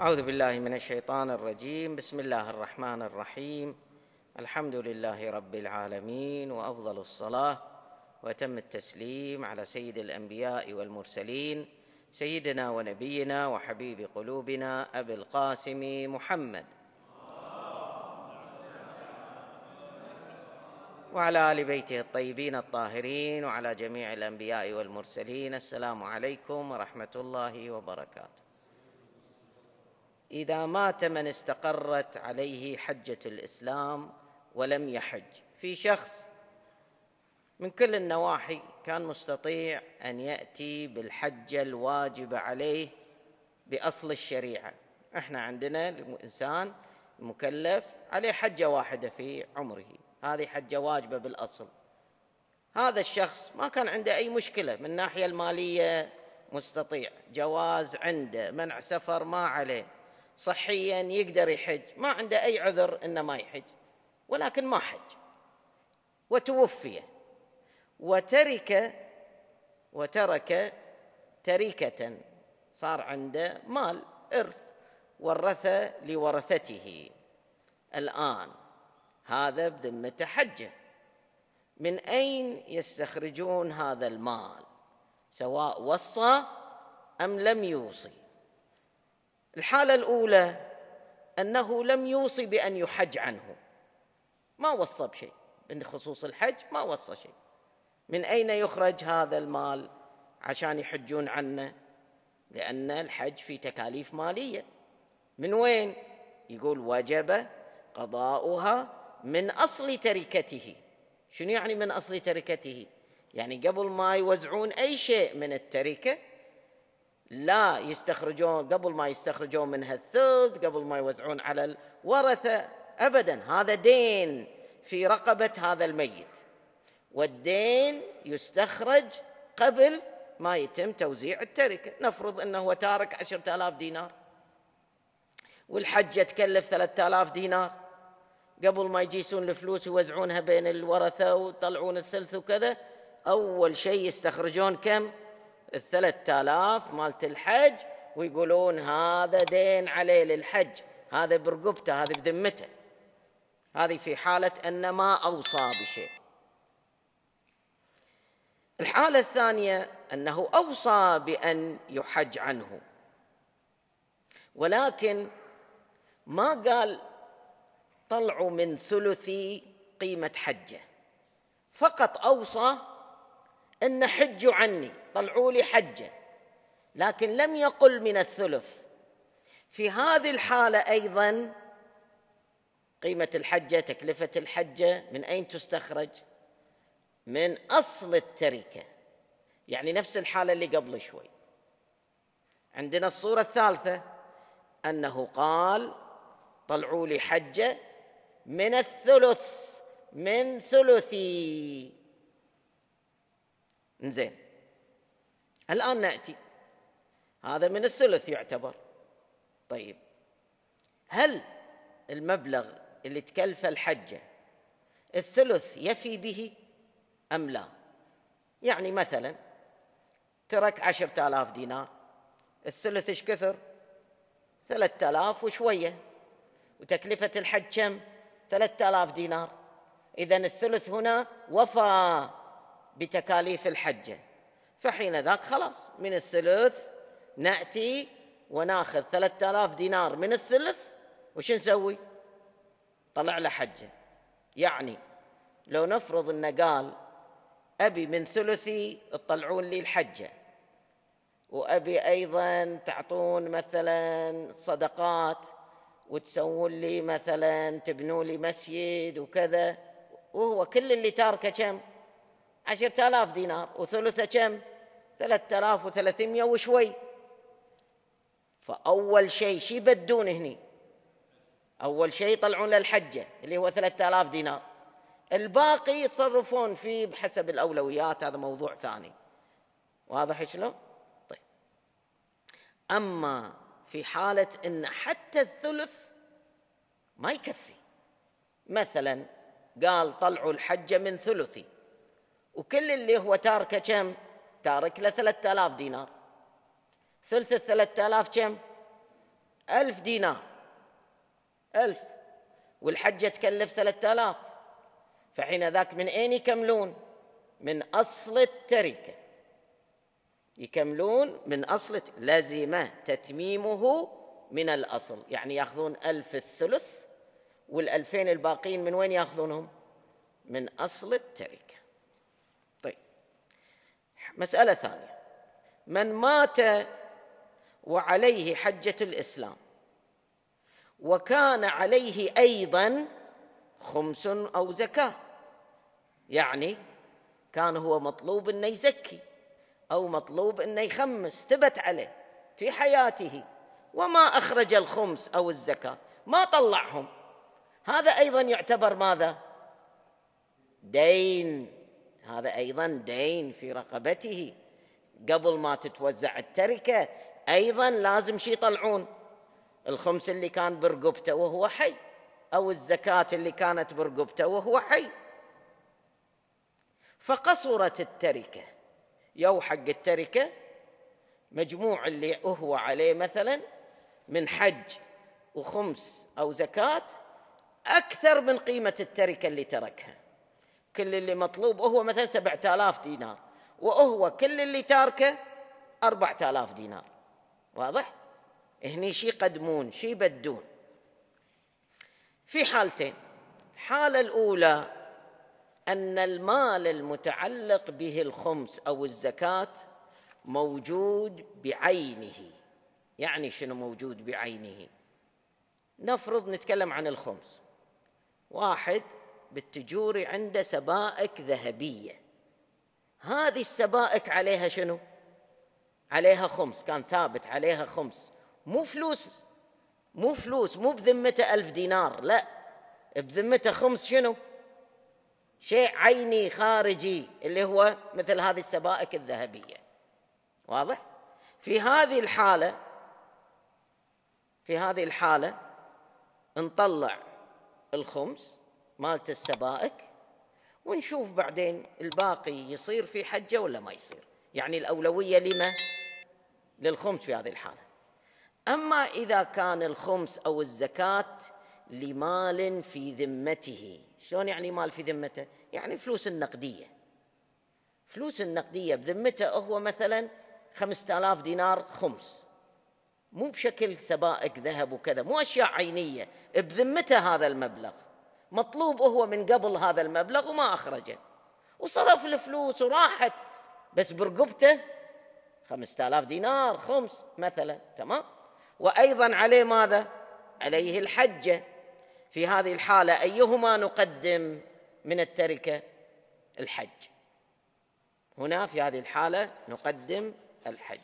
أعوذ بالله من الشيطان الرجيم بسم الله الرحمن الرحيم الحمد لله رب العالمين وأفضل الصلاة وتم التسليم على سيد الأنبياء والمرسلين سيدنا ونبينا وحبيب قلوبنا أبي القاسم محمد وعلى ال بيته الطيبين الطاهرين وعلى جميع الانبياء والمرسلين السلام عليكم ورحمه الله وبركاته اذا مات من استقرت عليه حجه الاسلام ولم يحج في شخص من كل النواحي كان مستطيع ان ياتي بالحجه الواجبه عليه باصل الشريعه احنا عندنا الانسان المكلف عليه حجه واحده في عمره هذه حجه واجبه بالاصل هذا الشخص ما كان عنده اي مشكله من الناحيه الماليه مستطيع جواز عنده منع سفر ما عليه صحيا يقدر يحج ما عنده أي عذر أنه ما يحج ولكن ما حج وتوفي وترك وترك تركة صار عنده مال إرث ورث لورثته الآن هذا بذمة حجه من أين يستخرجون هذا المال سواء وصى أم لم يوصي الحالة الأولى أنه لم يوصي بأن يحج عنه ما وصى بشيء بخصوص الحج ما وصى شيء من أين يخرج هذا المال عشان يحجون عنه لأن الحج في تكاليف مالية من وين يقول وجب قضاؤها من أصل تركته شنو يعني من أصل تركته يعني قبل ما يوزعون أي شيء من التركة لا يستخرجون قبل ما يستخرجون منها الثلث قبل ما يوزعون على الورثة أبدا هذا دين في رقبة هذا الميت والدين يستخرج قبل ما يتم توزيع التركة نفرض أنه هو تارك عشرة آلاف دينار والحجة تكلف ثلاثة آلاف دينار قبل ما يجيسون الفلوس ويوزعونها بين الورثة ويطلعون الثلث وكذا أول شيء يستخرجون كم؟ الثلاثة آلاف مالت الحج ويقولون هذا دين عليه للحج هذا برقبته هذا بذمته هذه في حالة أن ما أوصى بشيء الحالة الثانية أنه أوصى بأن يحج عنه ولكن ما قال طلعوا من ثلثي قيمة حجه فقط أوصى إن حجوا عني طلعوا لي حجة لكن لم يقل من الثلث في هذه الحالة أيضا قيمة الحجة تكلفة الحجة من أين تستخرج؟ من أصل التركة يعني نفس الحالة اللي قبل شوي عندنا الصورة الثالثة أنه قال طلعوا لي حجة من الثلث من ثلثي زين الآن نأتي هذا من الثلث يعتبر طيب هل المبلغ اللي تكلفه الحجة الثلث يفي به أم لا يعني مثلا ترك عشرة آلاف دينار الثلث ايش كثر ثلاثة آلاف وشوية وتكلفة الحج كم ثلاثة آلاف دينار إذا الثلث هنا وفى بتكاليف الحجه فحين ذاك خلاص من الثلث ناتي وناخذ 3000 دينار من الثلث وش نسوي؟ طلع له حجه يعني لو نفرض انه قال ابي من ثلثي تطلعون لي الحجه وابي ايضا تعطون مثلا صدقات وتسوون لي مثلا تبنوا لي مسجد وكذا وهو كل اللي تاركه كم؟ عشرة آلاف دينار وثلثه كم ثلاثة آلاف وثلاثمية وشوي فأول شيء شي بدون هني أول شيء يطلعون للحجة اللي هو ثلاثة آلاف دينار الباقي يتصرفون فيه بحسب الأولويات هذا موضوع ثاني واضح شلون؟ طيب أما في حالة أن حتى الثلث ما يكفي مثلا قال طلعوا الحجة من ثلثي وكل اللي هو تاركه كم تارك له 3000 دينار ثلث ال 3000 كم 1000 دينار 1000 والحجة تكلف 3000 فحين ذاك من أين يكملون من أصل التركة يكملون من أصل لازمة تتميمه من الأصل يعني يأخذون ألف الثلث والألفين الباقين من وين يأخذونهم من أصل التركة مسألة ثانية من مات وعليه حجة الإسلام وكان عليه أيضا خمس أو زكاة يعني كان هو مطلوب أن يزكي أو مطلوب أن يخمس ثبت عليه في حياته وما أخرج الخمس أو الزكاة ما طلعهم هذا أيضا يعتبر ماذا؟ دين هذا أيضا دين في رقبته قبل ما تتوزع التركة أيضا لازم شي يطلعون الخمس اللي كان برقبته وهو حي أو الزكاة اللي كانت برقبته وهو حي فقصرت التركة يو حق التركة مجموع اللي هو عليه مثلا من حج وخمس أو زكاة أكثر من قيمة التركة اللي تركها كل اللي مطلوب هو مثلا 7000 دينار وهو كل اللي تاركه 4000 دينار واضح؟ هني شي يقدمون شي يبدون في حالتين الحالة الأولى أن المال المتعلق به الخمس أو الزكاة موجود بعينه يعني شنو موجود بعينه نفرض نتكلم عن الخمس واحد بالتجوري عنده سبائك ذهبية هذه السبائك عليها شنو عليها خمس كان ثابت عليها خمس مو فلوس مو فلوس مو بذمته ألف دينار لا بذمته خمس شنو شيء عيني خارجي اللي هو مثل هذه السبائك الذهبية واضح في هذه الحالة في هذه الحالة نطلع الخمس مالت السبائك ونشوف بعدين الباقي يصير في حجة ولا ما يصير يعني الأولوية لما للخمس في هذه الحالة أما إذا كان الخمس أو الزكاة لمال في ذمته شلون يعني مال في ذمته يعني فلوس النقدية فلوس النقدية بذمته هو مثلا خمسة آلاف دينار خمس مو بشكل سبائك ذهب وكذا مو أشياء عينية بذمته هذا المبلغ مطلوب هو من قبل هذا المبلغ وما أخرجه وصرف الفلوس وراحت بس برقبته خمسة آلاف دينار خمس مثلا تمام وأيضا عليه ماذا عليه الحجة في هذه الحالة أيهما نقدم من التركة الحج هنا في هذه الحالة نقدم الحج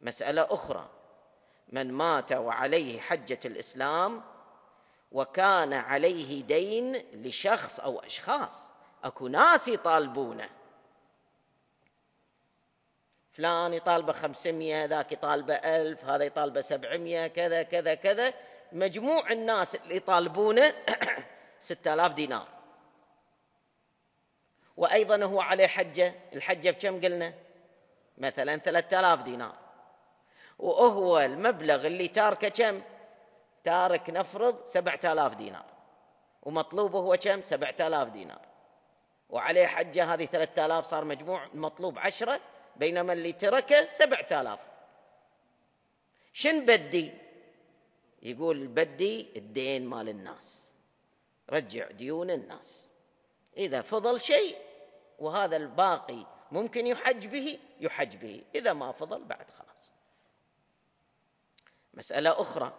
مسألة أخرى من مات وعليه حجة الإسلام وكان عليه دين لشخص او اشخاص اكو ناس يطالبونه فلان يطالبه 500 ذاك يطالبه 1000 هذا يطالبه 700 كذا كذا كذا مجموع الناس اللي يطالبونه 6000 دينار وايضا هو عليه حجه الحجه بكم قلنا مثلا 3000 دينار وهو المبلغ اللي تاركه كم تارك نفرض سبعة آلاف دينار ومطلوبه هو كم سبعة آلاف دينار وعليه حجة هذه ثلاثة آلاف صار مجموع المطلوب عشرة بينما اللي تركه سبعة آلاف شن بدي يقول بدي الدين مال الناس رجع ديون الناس إذا فضل شيء وهذا الباقي ممكن يحج به يحج به إذا ما فضل بعد خلاص مسألة أخرى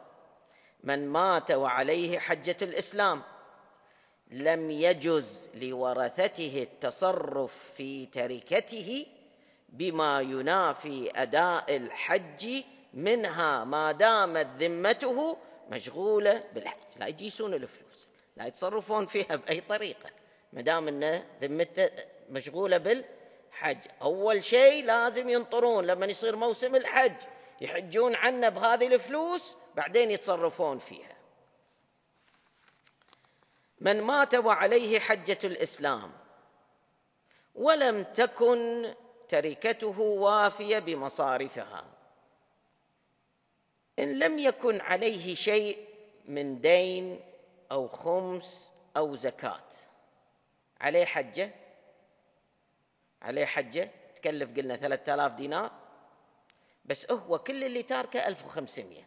من مات وعليه حجه الاسلام لم يجز لورثته التصرف في تركته بما ينافي اداء الحج منها ما دامت ذمته مشغوله بالحج، لا يجيسون الفلوس، لا يتصرفون فيها باي طريقه، ما دام ان ذمته مشغوله بالحج، اول شيء لازم ينطرون لما يصير موسم الحج، يحجون عنا بهذه الفلوس بعدين يتصرفون فيها من مات وعليه حجة الإسلام ولم تكن تركته وافية بمصارفها إن لم يكن عليه شيء من دين أو خمس أو زكاة عليه حجة عليه حجة تكلف قلنا 3000 دينار بس هو كل اللي تاركه 1500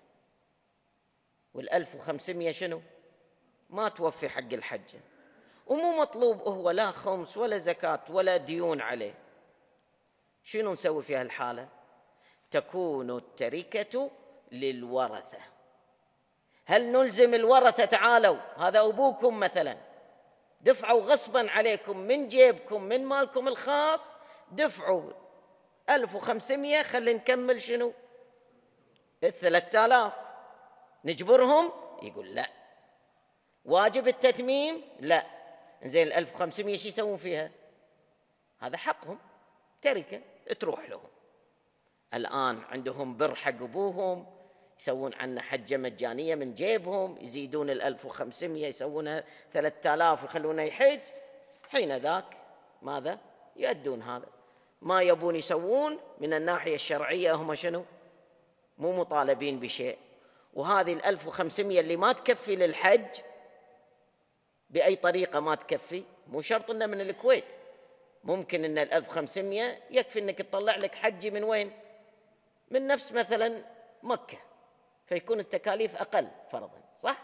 وال 1500 شنو؟ ما توفي حق الحجه ومو مطلوب هو لا خمس ولا زكاة ولا ديون عليه شنو نسوي في هالحالة تكون التركة للورثة هل نلزم الورثة تعالوا هذا أبوكم مثلا دفعوا غصبا عليكم من جيبكم من مالكم الخاص دفعوا 1500 خلينا نكمل شنو ال 3000 نجبرهم يقول لا واجب التتميم لا زين ال 1500 شو يسوون فيها هذا حقهم تركه تروح لهم الان عندهم بر حق ابوهم يسوون عنا حجه مجانيه من جيبهم يزيدون ال 1500 يسوونها 3000 ويخلونه يحج حين ذاك ماذا يؤدون هذا ما يبون يسوون من الناحية الشرعية هم شنو مو مطالبين بشيء وهذه الألف وخمسمية اللي ما تكفي للحج بأي طريقة ما تكفي مو شرط إنه من الكويت ممكن إن الألف وخمسمية يكفي إنك تطلع لك حجي من وين من نفس مثلا مكة فيكون التكاليف أقل فرضا صح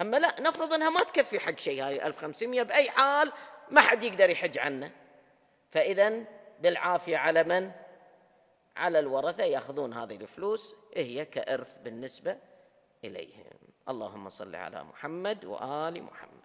أما لا نفرض إنها ما تكفي حق شيء هاي 1500 بأي حال ما حد يقدر يحج عنه فإذا بالعافية على من؟ على الورثة يأخذون هذه الفلوس هي كإرث بالنسبة إليهم اللهم صل على محمد وآل محمد